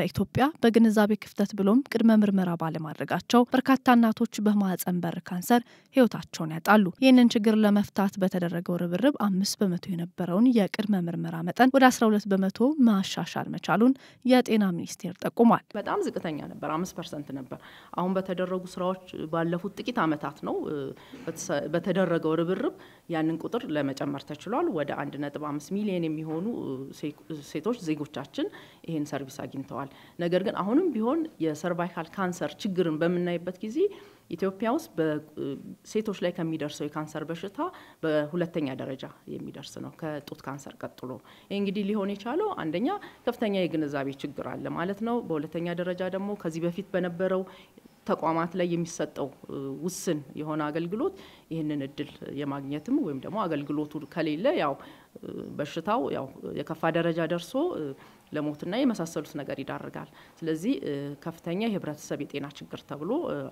በኢትዮጵያ በግንዛቤ ክፍተት ብሎም ቅድመ ምርመራ ባለማድረጋቸው በርካታ እናቶች በማህፀን በር ካንሰር ህይወታቸውን ያጣሉ። ይህንን ችግር ለመፍታት በተደረገው ርብርብ አምስት በመቶ የነበረውን የቅድመ ምርመራ መጠን ወደ 12 በመቶ ማሻሻል መቻሉን የጤና ሚኒስቴር ጠቁሟል። በጣም ዝቅተኛ ነበር፣ አምስት ፐርሰንት ነበር። አሁን በተደረጉ ስራዎች ባለፉት ጥቂት አመታት ነው በተደረገው ርብርብ ያንን ቁጥር ለመጨመር ተችሏል። ወደ አንድ ነጥብ አምስት ሚሊዮን የሚሆኑ ሴቶች ዜጎቻችን ይህን ሰርቪስ አግኝተዋል። ተገኝተዋል። ነገር ግን አሁንም ቢሆን የሰርቫይካል ካንሰር ችግርን በምናይበት ጊዜ ኢትዮጵያ ውስጥ በሴቶች ላይ ከሚደርሰው የካንሰር በሽታ በሁለተኛ ደረጃ የሚደርስ ነው ከጡት ካንሰር ቀጥሎ። ይህ እንግዲህ ሊሆን የቻለው አንደኛ ከፍተኛ የግንዛቤ ችግር አለ ማለት ነው። በሁለተኛ ደረጃ ደግሞ ከዚህ በፊት በነበረው ተቋማት ላይ የሚሰጠው ውስን የሆነ አገልግሎት ይህንን እድል የማግኘትም ወይም ደግሞ አገልግሎቱ ከሌለ ያው በሽታው ያው የከፋ ደረጃ ደርሶ ለሞትና የመሳሰሉት ነገር ይዳርጋል። ስለዚህ ከፍተኛ የህብረተሰብ የጤና ችግር ተብሎ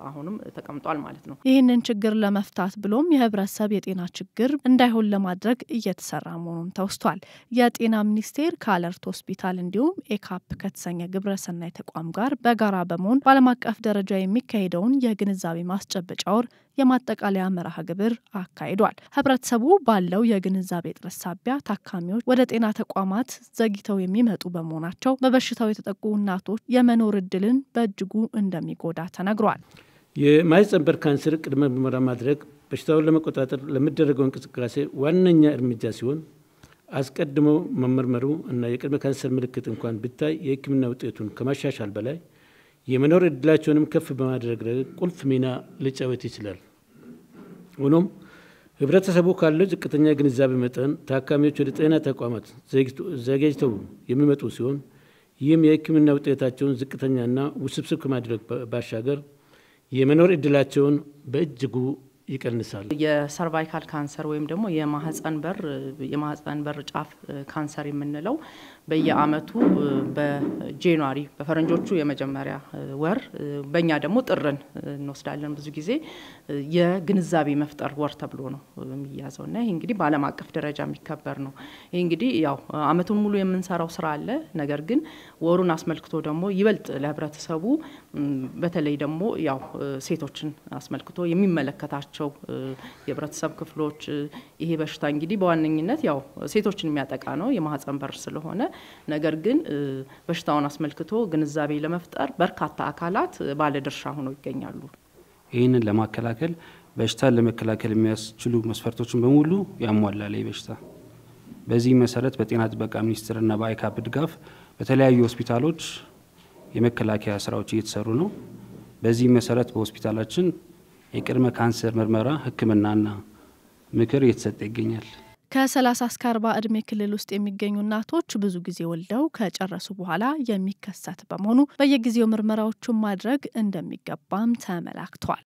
አሁንም ተቀምጧል ማለት ነው። ይህንን ችግር ለመፍታት ብሎም የህብረተሰብ የጤና ችግር እንዳይሆን ለማድረግ እየተሰራ መሆኑን ተወስቷል። የጤና ሚኒስቴር ከአለርት ሆስፒታል እንዲሁም ኤካፕ ከተሰኘ ግብረሰናይ ተቋም ጋር በጋራ በመሆን በዓለም አቀፍ ደረጃ የሚካሄደውን የግንዛቤ ማስጨበጫ ወር የማጠቃለያ መርሃ ግብር አካሂዷል። ህብረተሰቡ ባለው የግንዛቤ እጥረት ሳቢያ ታካሚዎች ወደ ጤና ተቋማት ዘግይተው የሚመጡ በመሆ በመሆናቸው በበሽታው የተጠቁ እናቶች የመኖር እድልን በእጅጉ እንደሚጎዳ ተነግሯል። የማህፀን በር ካንሰር ቅድመ ምርመራ ማድረግ በሽታውን ለመቆጣጠር ለሚደረገው እንቅስቃሴ ዋነኛ እርምጃ ሲሆን አስቀድሞ መመርመሩ እና የቅድመ ካንሰር ምልክት እንኳን ብታይ የሕክምና ውጤቱን ከማሻሻል በላይ የመኖር እድላቸውንም ከፍ በማድረግ ረገድ ቁልፍ ሚና ሊጫወት ይችላል። ሆኖም ህብረተሰቡ ካለው ዝቅተኛ ግንዛቤ መጠን ታካሚዎች ወደ ጤና ተቋማት ዘጋጅተው የሚመጡ ሲሆን ይህም የህክምና ውጤታቸውን ዝቅተኛና ውስብስብ ከማድረግ ባሻገር የመኖር እድላቸውን በእጅጉ ይቀንሳል። የሰርቫይካል ካንሰር ወይም ደግሞ የማህፀን በር የማህፀን በር ጫፍ ካንሰር የምንለው በየአመቱ በጄንዋሪ በፈረንጆቹ የመጀመሪያ ወር በእኛ ደግሞ ጥርን እንወስዳለን። ብዙ ጊዜ የግንዛቤ መፍጠር ወር ተብሎ ነው የሚያዘው እና ይህ እንግዲህ በዓለም አቀፍ ደረጃ የሚከበር ነው። ይህ እንግዲህ ያው አመቱን ሙሉ የምንሰራው ስራ አለ። ነገር ግን ወሩን አስመልክቶ ደግሞ ይበልጥ ለህብረተሰቡ በተለይ ደግሞ ያው ሴቶችን አስመልክቶ የሚመለከታቸው ናቸው የህብረተሰብ ክፍሎች ይሄ በሽታ እንግዲህ በዋነኝነት ያው ሴቶችን የሚያጠቃ ነው የማህፀን በር ስለሆነ። ነገር ግን በሽታውን አስመልክቶ ግንዛቤ ለመፍጠር በርካታ አካላት ባለድርሻ ሆነው ይገኛሉ። ይህንን ለማከላከል በሽታን ለመከላከል የሚያስችሉ መስፈርቶችን በሙሉ ያሟላል ይህ በሽታ። በዚህ መሰረት በጤና ጥበቃ ሚኒስቴርና በአይካፕ ድጋፍ በተለያዩ ሆስፒታሎች የመከላከያ ስራዎች እየተሰሩ ነው። በዚህ መሰረት በሆስፒታላችን የቅድመ ካንሰር ምርመራ ህክምናና ምክር እየተሰጠ ይገኛል። ከ30 እስከ 40 እድሜ ክልል ውስጥ የሚገኙ እናቶች ብዙ ጊዜ ወልደው ከጨረሱ በኋላ የሚከሰት በመሆኑ በየጊዜው ምርመራዎቹን ማድረግ እንደሚገባም ተመላክቷል።